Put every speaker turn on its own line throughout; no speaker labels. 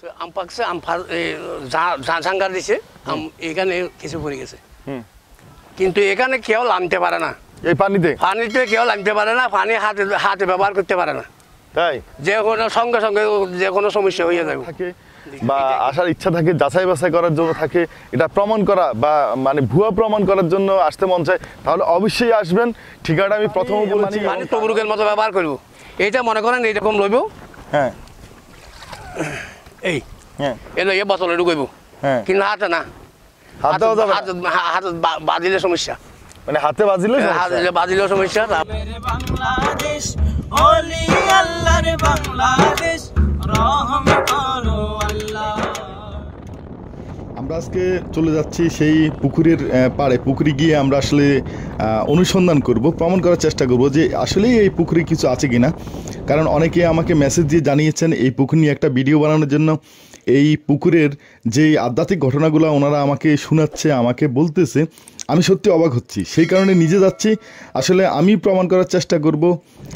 তো আম পাকছে আম ঝাঙ্গার দিছে আম এখানে কিছু পড়ে গেছে কিন্তু এখানে কেউ নামতে পারে না এই পানিতে পানিতে কেউ নামতে পারে না পানি হাতে হাতে ব্যবহার করতে পারে না তাই যে কোনো সঙ্গে সঙ্গে যে
কোনো সমস্যা হয়ে যাবে বা আসার ইচ্ছা থাকে যাচাই বাছাই করার জন্য থাকে এটা প্রমাণ করা বা মানে ভুয়া প্রমাণ করার জন্য আসতে মন চায় তাহলে অবশ্যই আসবেন ঠিকানা আমি প্রথম বলেছি মানে তবরুকের মতো ব্যবহার করব
এটা মনে করেন এইরকম লইব হ্যাঁ এই হ্যাঁ। এলো এ হ্যাঁ। কিন্তু হাতে না বাজিলে সমস্যা
মানে হাতে বাজিলে বাজিলেও সমস্যা আজকে চলে যাচ্ছি সেই পুকুরের পাড়ে পুকুরে গিয়ে আমরা আসলে অনুসন্ধান করব প্রমাণ করার চেষ্টা করব যে আসলেই এই পুকুরে কিছু আছে কিনা কারণ অনেকে আমাকে মেসেজ দিয়ে জানিয়েছেন এই পুকুর নিয়ে একটা ভিডিও বানানোর জন্য এই পুকুরের যে আধ্যাত্মিক ঘটনাগুলো ওনারা আমাকে শোনাচ্ছে আমাকে বলতেছে আমি সত্যি অবাক হচ্ছি সেই কারণে নিজে যাচ্ছি আসলে আমি প্রমাণ করার চেষ্টা করব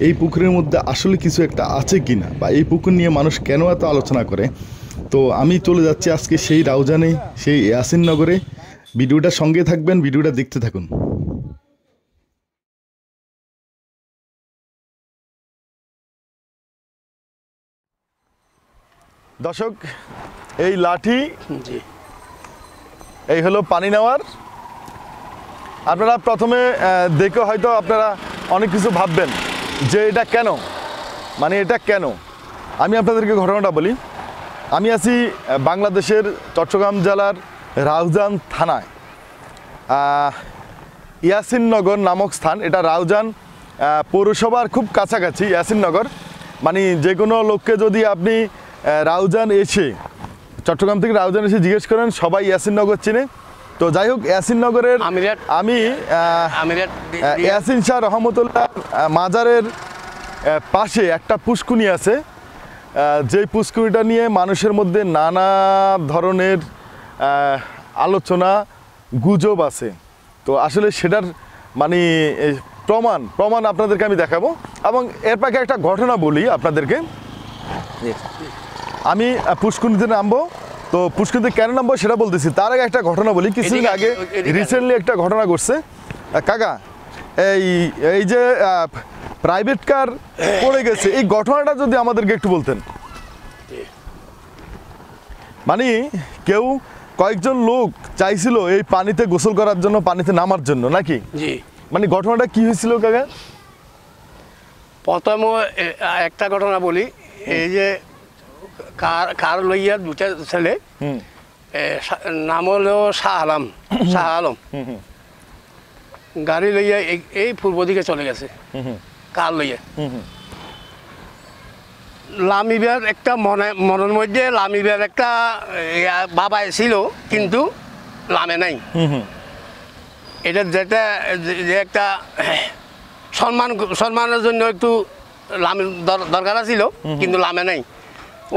এই পুকুরের মধ্যে আসলে কিছু একটা আছে কিনা বা এই পুকুর নিয়ে মানুষ কেন এত আলোচনা করে তো আমি চলে যাচ্ছি আজকে সেই রাউজানে সেই নগরে ভিডিওটা সঙ্গে থাকবেন ভিডিওটা দেখতে থাকুন দর্শক এই লাঠি এই হলো পানি নেওয়ার আপনারা প্রথমে দেখে হয়তো আপনারা অনেক কিছু ভাববেন যে এটা কেন মানে এটা কেন আমি আপনাদেরকে ঘটনাটা বলি আমি আছি বাংলাদেশের চট্টগ্রাম জেলার রাউজান থানায় ইয়াসিননগর নামক স্থান এটা রাউজান পৌরসভার খুব কাছাকাছি ইয়াসিননগর মানে যে কোনো লোককে যদি আপনি রাউজান এসে চট্টগ্রাম থেকে রাউজান এসে জিজ্ঞেস করেন সবাই ইয়াসিননগর চিনে তো যাই হোক ইয়াসিননগরের আমি ইয়াসিন শাহ রহমতুল্লাহ মাজারের পাশে একটা পুষ্কুনি আছে যে পুষ্করিটা নিয়ে মানুষের মধ্যে নানা ধরনের আলোচনা গুজব আছে তো আসলে সেটার মানে প্রমাণ প্রমাণ আপনাদেরকে আমি দেখাবো এবং এর পাকে একটা ঘটনা বলি আপনাদেরকে আমি পুষ্কুনিতে নামবো তো পুষ্করিতে কেন নামবো সেটা বলতেছি তার আগে একটা ঘটনা বলি কিছুদিন আগে রিসেন্টলি একটা ঘটনা ঘটছে কাকা এই এই যে প্রাইভেট কার পড়ে গেছে এই ঘটনাটা যদি আমাদেরকে একটু বলতেন মানে কেউ কয়েকজন লোক চাইছিল এই পানিতে গোসল করার জন্য পানিতে নামার জন্য নাকি মানে ঘটনাটা কি হয়েছিল কাকা
প্রথম একটা ঘটনা বলি এই যে কার কার লইয়া দুটা ছেলে নাম হলো শাহ আলম শাহ আলম গাড়ি লইয়া এই পূর্ব দিকে চলে গেছে কার লইয়ে লামিবের একটা মনে মনের মধ্যে লামিবের একটা বাবা ছিল কিন্তু লামে নাই এটা যেটা যে একটা সম্মান সম্মানের জন্য একটু লামের দরকার ছিল কিন্তু লামে নাই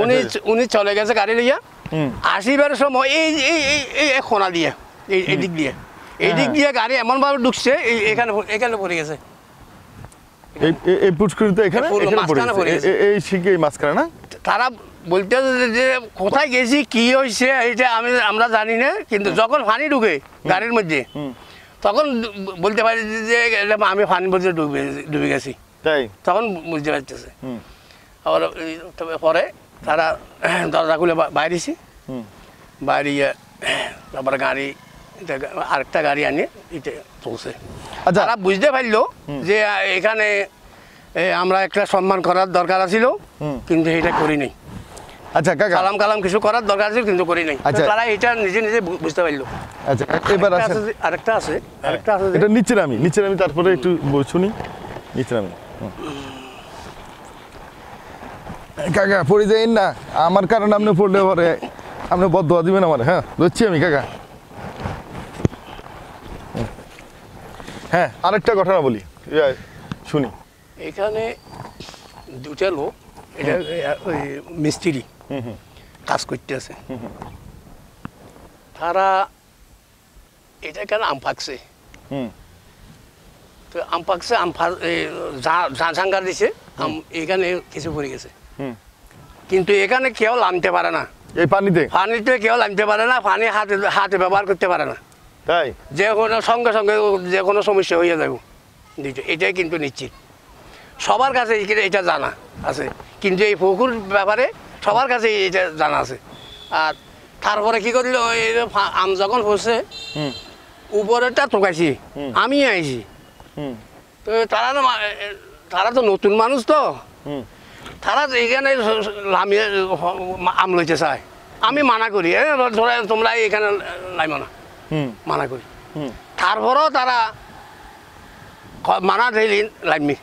উনি আচ্ছা। উনি চলে গেছে গাড়ি লইয়া আসিবার সময় এই এই এই খোনা দিয়ে এই দিক দিয়ে হ্যাঁ, এই দিক হ্যাঁ। দিয়ে গাড়ি এমনভাবে ঢুকছে এখানে এখানে পড়ে গেছে
এই পুচকুরিতে এখানে এই শিখে এই মাঝখানে না
তারা বলতে যে কোথায় গেছি কি হয়েছে এইটা আমি আমরা জানি না কিন্তু যখন ফানি ঢুকে গাড়ির মধ্যে তখন বলতে পারি যে আমি ফানি বলতে ডুবে ডুবে গেছি তাই তখন বুঝতে পারতেছে আবার পরে তারা দরজা খুলে বাইরেছি বাইরে তারপরে গাড়ি আরেকটা গাড়ি আনিয়ে এটা পৌঁছে যারা বুঝতে পারলো যে এখানে আমরা একটা সম্মান করার দরকার আছিল কিন্তু এটা করি নাই আচ্ছা কালাম কালাম কিছু করার দরকার কিন্তু করি নাই আচ্ছা। এটা নিজে নিজে বুঝতে
আচ্ছা এবার
আরেকটা আছে আছে
হ্যাঁ। তারপরে একটু শুনি কাকা পড়ে না আমার কারণে আপনি পড়লে পরে আপনি বদ্ধ দিবেন আমার হ্যাঁ ধরছি আমি কাকা হ্যাঁ আরেকটা ঘটনা বলি শুনি
এখানে দুটা লোক এটা মিস্ত্রি কাজ করতে আছে তারা এটা কেন আম পাকছে তো আম পাকছে আম ঝাঙ্গা দিছে আম এখানে কিছু পড়ে গেছে কিন্তু এখানে কেউ লামতে পারে না এই পানিতে পানিতে কেউ লামতে পারে না পানি হাতে হাতে ব্যবহার করতে পারে না তাই যে কোনো সঙ্গে সঙ্গে যে কোনো সমস্যা হয়ে যাব দুইটা এটাই কিন্তু নিশ্চিত সবার কাছে এটা জানা আছে কিন্তু এই পুকুর ব্যাপারে সবার কাছে এটা জানা আছে আর তারপরে কি করলো এই আম যখন হচ্ছে উপরেটা ঠোকাইছি আমি আইছি তো তারা না তারা তো নতুন মানুষ তো তারা এখানে আম লইতে চায় আমি মানা করি তোমরা এখানে নাইমানা মানা করি তারপরও তারা মানা ধরি লামি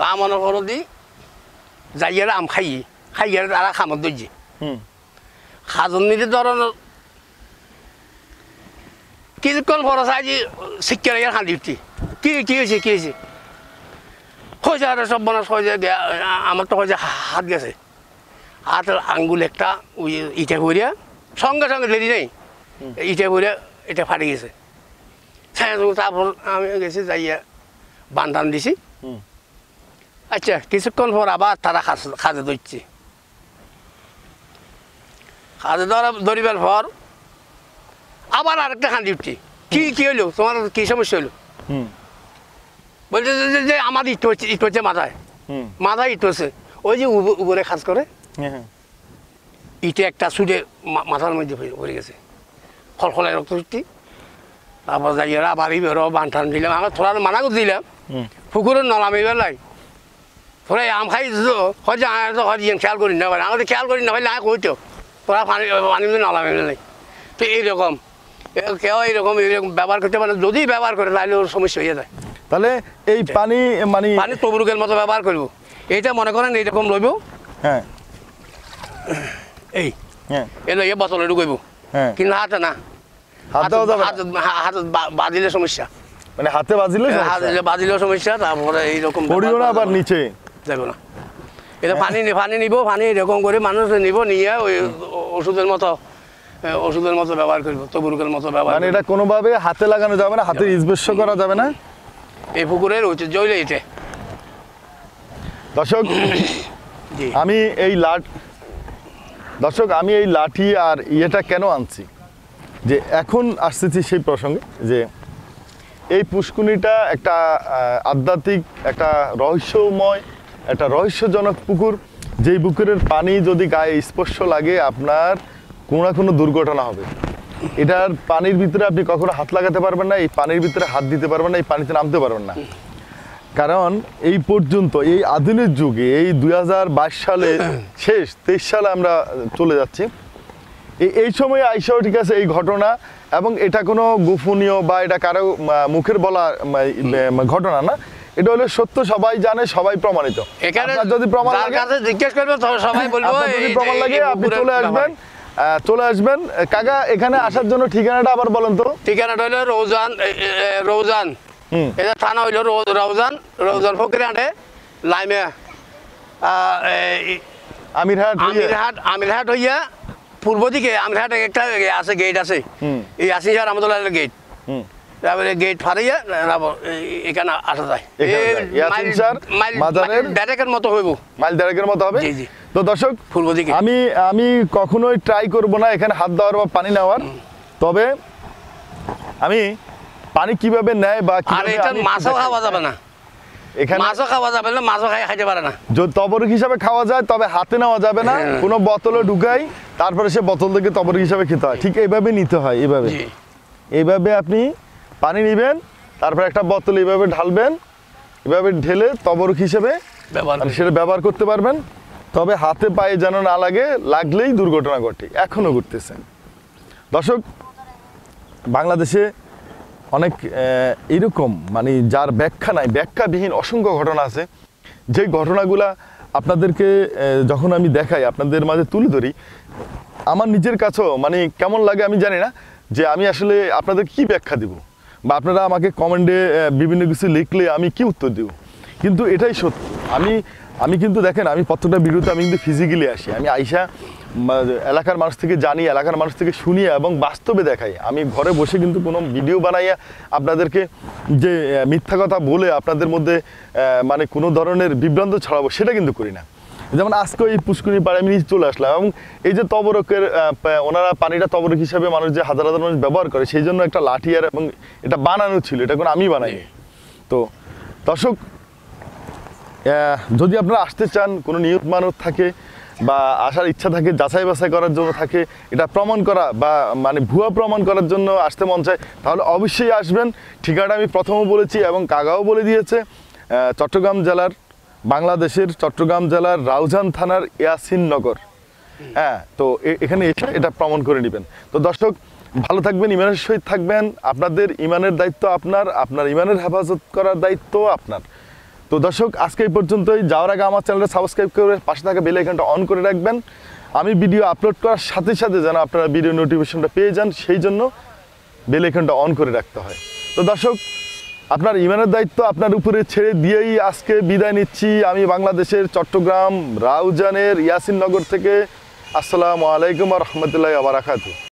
লামানো করে দি যাই আম খাই খাইয়ের তারা খামত দৈজি খাজনীতি ধরনের কিছুক্ষণ পরে আজি শিক্ষা লাগে খান্দি উঠি কি কি হয়েছে কি হয়েছে কইছে আর সব মানুষ কইছে আমার তো কয়েছে হাত গেছে হাত আঙ্গুল একটা ওই ইটা করিয়া সঙ্গে সঙ্গে দেরি নেই ইটে করে এটা ফাটে গেছে তারপর আমি গেছি যাইয়া বান্ধান দিছি আচ্ছা কিছুক্ষণ পর আবার তারা খাজে ধরছে খাজে ধরা ধরিবার পর আবার আরেকটা খান্দি উঠছি কি কি হইলো তোমার কি সমস্যা হইলো বলছে যে আমার ইট হচ্ছে ইট হচ্ছে মাথায় মাথায় ইট হচ্ছে ওই যে উপরে খাজ করে হ্যাঁ, হ্যাঁ। ইটে একটা সুরে মাথার মধ্যে পড়ে গেছে ফল ফলাই রক্ত সৃষ্টি তারপর যাই এরা বাড়ি বেরো বানঠান দিলাম আমার থোড়া মানা করে দিলাম পুকুরে নলামি বেলাই থোড়া আম খাই দিতো হয়তো তো হয়তো খেয়াল করি না পারে আমাদের খেয়াল করি না পারলে আমি কইতো তোরা পানি পানি নলামি বেলাই তো এইরকম কেউ এইরকম এইরকম ব্যবহার করতে পারে মানে যদি ব্যবহার করে তাহলে ওর সমস্যা হয়ে যায় তাহলে এই পানি মানে পানি তবরুকের মতো ব্যবহার করবো এইটা মনে করেন এইরকম লইব হ্যাঁ এই হ্যাঁ এ লইয়া বোতলে ঢুকাইব কিন্তু হাতে না হাত দেওয়া যাবে বাজিলে সমস্যা
মানে হাতে বাজিলে হ্যাঁ, বাজিলেও সমস্যা তারপরে এইরকম পড়িও না আবার নিচে
যাবে না এটা হ্যাঁ। পানি পানি নিব পানি এরকম করে মানুষ নিব নিয়ে ওই ওষুধের মতো হ্যাঁ, ওষুধের মতো ব্যবহার করবো তবুরুকের মতো
ব্যবহার মানে এটা কোনোভাবে হাতে লাগানো যাবে না হাতে স্পর্শ করা যাবে না এই পুকুরের ঐতিহ্য হইলে এটা দর্শক আমি এই লাট দর্শক আমি এই লাঠি আর ইয়েটা কেন আনছি যে এখন আসতেছি সেই প্রসঙ্গে যে এই পুষ্কুনিটা একটা আধ্যাত্মিক একটা রহস্যময় একটা রহস্যজনক পুকুর যেই পুকুরের পানি যদি গায়ে স্পর্শ লাগে আপনার কোনো না কোনো দুর্ঘটনা হবে এটার পানির ভিতরে আপনি কখনো হাত লাগাতে পারবেন না এই পানির ভিতরে হাত দিতে পারবেন না এই পানিতে নামতে পারবেন না কারণ এই পর্যন্ত এই আধুনিক যুগে এই দুই সালে শেষ তেইশ সালে আমরা চলে যাচ্ছি এই সময় আইসাও ঠিক আছে এই ঘটনা এবং এটা কোনো গোপনীয় বা এটা কারো মুখের বলা ঘটনা না এটা হলো সত্য সবাই জানে সবাই প্রমাণিত যদি প্রমাণ লাগে জিজ্ঞেস করবেন সবাই বলবো যদি প্রমাণ লাগে আপনি চলে আসবেন চলে আসবেন কাকা এখানে আসার জন্য ঠিকানাটা আবার বলেন তো
ঠিকানাটা হলো রৌজান রৌজান এটা থানা হইলো রৌজান রৌজান আটে লাইমে
আমিরহাট আমিরহাট
আমিরহাট হইয়া পূর্ব দিকে আমঘাট একটা আছে গেট আছে এই আসিন সাহেব আমাদের গেট তারপরে গেট ফাড়াইয়া এখানে আসা যায়
মাইল দেড়েকের মতো হইব মাইল ডেরেকের মতো হবে জি জি তো দর্শক পূর্ব দিকে আমি আমি কখনোই ট্রাই করব না এখানে হাত দেওয়ার বা পানি নেওয়ার তবে আমি পানি কিভাবে নেয় বা আর এটা মাছও খাওয়া যাবে না
এখানে খাওয়া যাবে না খাই পারে না
যদি তবরক হিসাবে খাওয়া যায় তবে হাতে নেওয়া যাবে না হ্যাঁ। কোনো ঢুকাই তারপরে সে বোতল থেকে তবরক হিসাবে খেতে হয় ঠিক নিতে হয় এইভাবে আপনি পানি নেবেন একটা বোতল ঢালবেন এভাবে ঢেলে তবরক সেটা ব্যবহার করতে পারবেন তবে হাতে পায়ে যেন না লাগে লাগলেই দুর্ঘটনা ঘটে এখনও ঘুরতেছেন দর্শক বাংলাদেশে অনেক এরকম মানে যার ব্যাখ্যা নাই ব্যাখ্যাবিহীন অসংখ্য ঘটনা আছে যে ঘটনাগুলা আপনাদেরকে যখন আমি দেখাই আপনাদের মাঝে তুলে ধরি আমার নিজের কাছেও মানে কেমন লাগে আমি জানি না যে আমি আসলে আপনাদের কি ব্যাখ্যা দিব বা আপনারা আমাকে কমেন্টে বিভিন্ন কিছু লিখলে আমি কি উত্তর দেবো কিন্তু এটাই সত্যি আমি আমি কিন্তু দেখেন আমি প্রত্যেকটা বিরুদ্ধে আমি কিন্তু ফিজিক্যালি আসি আমি আইসা এলাকার মানুষ থেকে জানি এলাকার মানুষ থেকে শুনি এবং বাস্তবে দেখাই আমি ঘরে বসে কিন্তু কোনো ভিডিও বানাইয়া আপনাদেরকে যে মিথ্যা কথা বলে আপনাদের মধ্যে মানে কোনো ধরনের বিভ্রান্ত ছড়াবো সেটা কিন্তু করি না যেমন আজকে এই পুষ্করি পাড়ে আমি চলে আসলাম এবং এই যে তবরকের ওনারা পানিটা তবরক হিসাবে মানুষ যে হাজার হাজার মানুষ ব্যবহার করে সেই জন্য একটা লাঠি আর এবং এটা বানানো ছিল এটা কোনো আমি বানাই তো দর্শক যদি আপনারা আসতে চান কোনো নিয়ত মানত থাকে বা আসার ইচ্ছা থাকে যাচাই বাছাই করার জন্য থাকে এটা প্রমাণ করা বা মানে ভুয়া প্রমাণ করার জন্য আসতে মন চায় তাহলে অবশ্যই আসবেন ঠিকানাটা আমি প্রথমও বলেছি এবং কাকাও বলে দিয়েছে চট্টগ্রাম জেলার বাংলাদেশের চট্টগ্রাম জেলার রাউজান থানার ইয়াসিন নগর হ্যাঁ তো এখানে এসে এটা প্রমাণ করে নেবেন তো দর্শক ভালো থাকবেন ইমানের সহিত থাকবেন আপনাদের ইমানের দায়িত্ব আপনার আপনার ইমানের হেফাজত করার দায়িত্ব আপনার তো দর্শক আজকে এই পর্যন্তই যাওয়ার আগে আমার চ্যানেলটা সাবস্ক্রাইব করে পাশে থাকা বেলে এখানটা অন করে রাখবেন আমি ভিডিও আপলোড করার সাথে সাথে যেন আপনারা ভিডিও নোটিফিকেশনটা পেয়ে যান সেই জন্য বেলে এখানটা অন করে রাখতে হয় তো দর্শক আপনার ইমানের দায়িত্ব আপনার উপরে ছেড়ে দিয়েই আজকে বিদায় নিচ্ছি আমি বাংলাদেশের চট্টগ্রাম রাউজানের ইয়াসিননগর থেকে আসসালামু আলাইকুম রহমতুল্লাহ আবার